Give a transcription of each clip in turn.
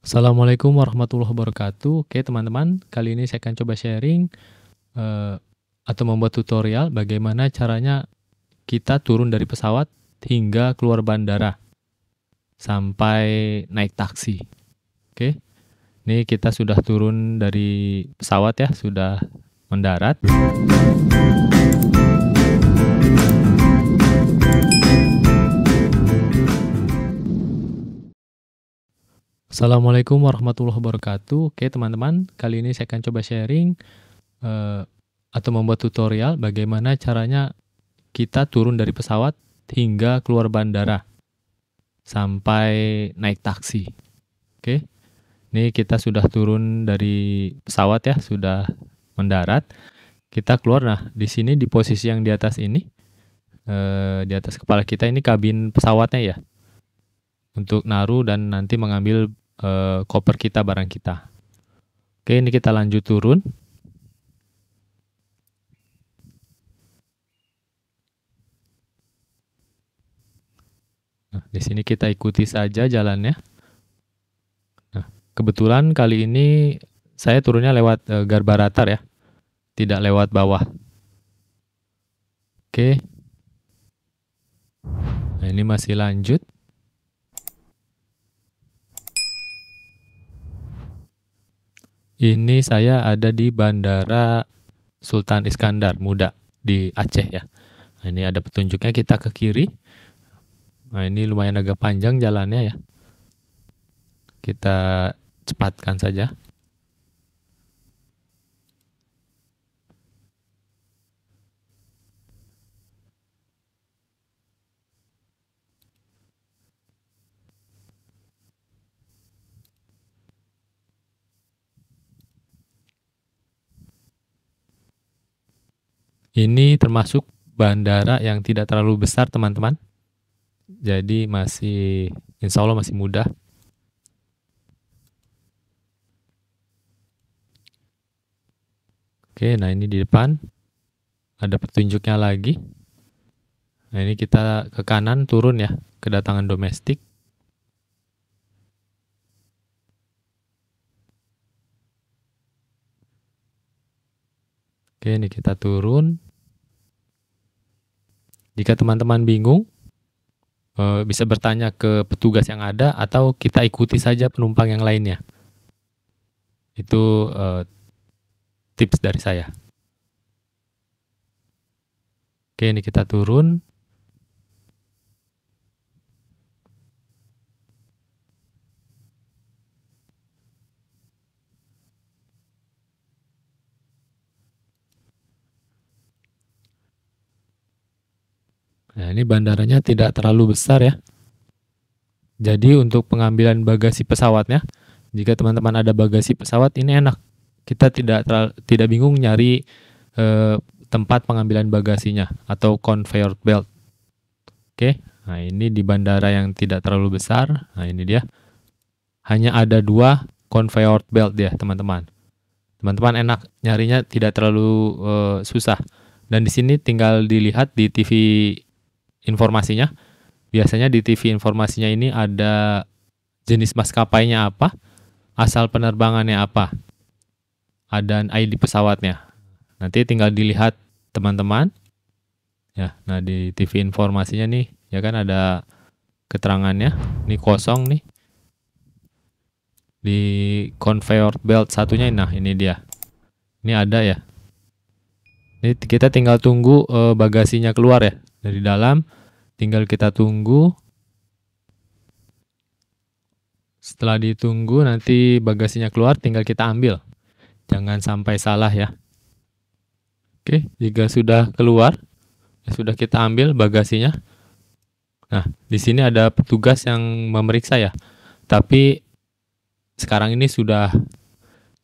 Assalamualaikum warahmatullahi wabarakatuh. Oke teman-teman, kali ini saya akan coba sharing uh, atau membuat tutorial bagaimana caranya kita turun dari pesawat hingga keluar bandara sampai naik taksi. Oke, ini kita sudah turun dari pesawat ya, sudah mendarat. Assalamualaikum warahmatullahi wabarakatuh. Oke teman-teman, kali ini saya akan coba sharing uh, atau membuat tutorial bagaimana caranya kita turun dari pesawat hingga keluar bandara sampai naik taksi. Oke, ini kita sudah turun dari pesawat ya, sudah mendarat. Kita keluar. Nah, di sini di posisi yang di atas ini, uh, di atas kepala kita ini kabin pesawatnya ya untuk naruh dan nanti mengambil uh, koper kita, barang kita. Oke, ini kita lanjut turun. Nah, di sini kita ikuti saja jalannya. Nah, kebetulan kali ini saya turunnya lewat uh, eh, Garbaratar ya. Tidak lewat bawah. Oke. Nah, ini masih lanjut. Ini saya ada di Bandara Sultan Iskandar Muda di Aceh ya. Nah, ini ada petunjuknya kita ke kiri. Nah, ini lumayan agak panjang jalannya ya. Kita cepatkan saja. Ini termasuk bandara yang tidak terlalu besar teman-teman. Jadi masih insya Allah masih mudah. Oke, nah ini di depan ada petunjuknya lagi. Nah ini kita ke kanan turun ya, kedatangan domestik. Oke, ini kita turun. Jika teman-teman bingung, eh, bisa bertanya ke petugas yang ada atau kita ikuti saja penumpang yang lainnya. Itu eh, tips dari saya. Oke, ini kita turun. Nah, ini bandaranya tidak terlalu besar ya. Jadi untuk pengambilan bagasi pesawatnya, jika teman-teman ada bagasi pesawat ini enak. Kita tidak tidak bingung nyari eh, tempat pengambilan bagasinya atau conveyor belt. Oke, nah ini di bandara yang tidak terlalu besar. Nah, ini dia. Hanya ada dua conveyor belt ya, teman-teman. Teman-teman enak nyarinya tidak terlalu eh, susah. Dan di sini tinggal dilihat di TV informasinya. Biasanya di TV informasinya ini ada jenis maskapainya apa, asal penerbangannya apa, ada ID pesawatnya. Nanti tinggal dilihat teman-teman. Ya, nah di TV informasinya nih, ya kan ada keterangannya. Ini kosong nih. Di conveyor belt satunya, nah ini dia. Ini ada ya. Ini kita tinggal tunggu eh, bagasinya keluar ya dari dalam. Tinggal kita tunggu. Setelah ditunggu nanti bagasinya keluar tinggal kita ambil. Jangan sampai salah ya. Oke, jika sudah keluar, ya sudah kita ambil bagasinya. Nah, di sini ada petugas yang memeriksa ya. Tapi sekarang ini sudah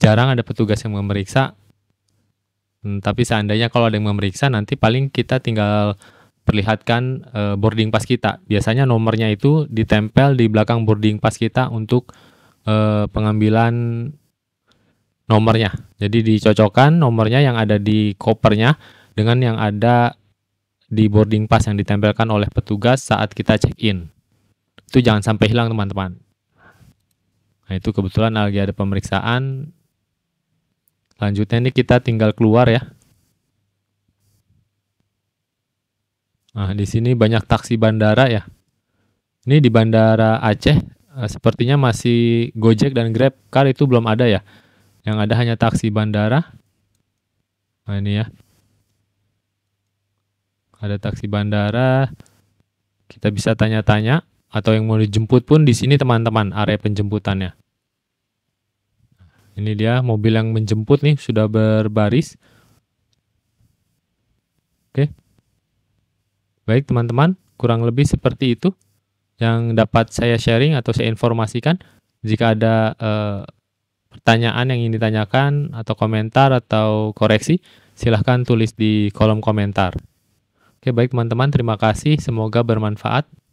jarang ada petugas yang memeriksa. Hmm, tapi seandainya kalau ada yang memeriksa nanti paling kita tinggal perlihatkan uh, boarding pass kita. Biasanya nomornya itu ditempel di belakang boarding pass kita untuk uh, pengambilan nomornya. Jadi dicocokkan nomornya yang ada di kopernya dengan yang ada di boarding pass yang ditempelkan oleh petugas saat kita check in. Itu jangan sampai hilang teman-teman. Nah itu kebetulan lagi ada pemeriksaan. Selanjutnya ini kita tinggal keluar ya. Nah, di sini banyak taksi bandara ya. Ini di bandara Aceh eh, sepertinya masih Gojek dan Grab Car itu belum ada ya. Yang ada hanya taksi bandara. Nah, ini ya. Ada taksi bandara. Kita bisa tanya-tanya atau yang mau dijemput pun di sini teman-teman area penjemputannya. Ini dia mobil yang menjemput nih sudah berbaris. Oke. Okay. Baik teman-teman, kurang lebih seperti itu yang dapat saya sharing atau saya informasikan. Jika ada eh, pertanyaan yang ingin ditanyakan atau komentar atau koreksi, silahkan tulis di kolom komentar. Oke baik teman-teman, terima kasih. Semoga bermanfaat.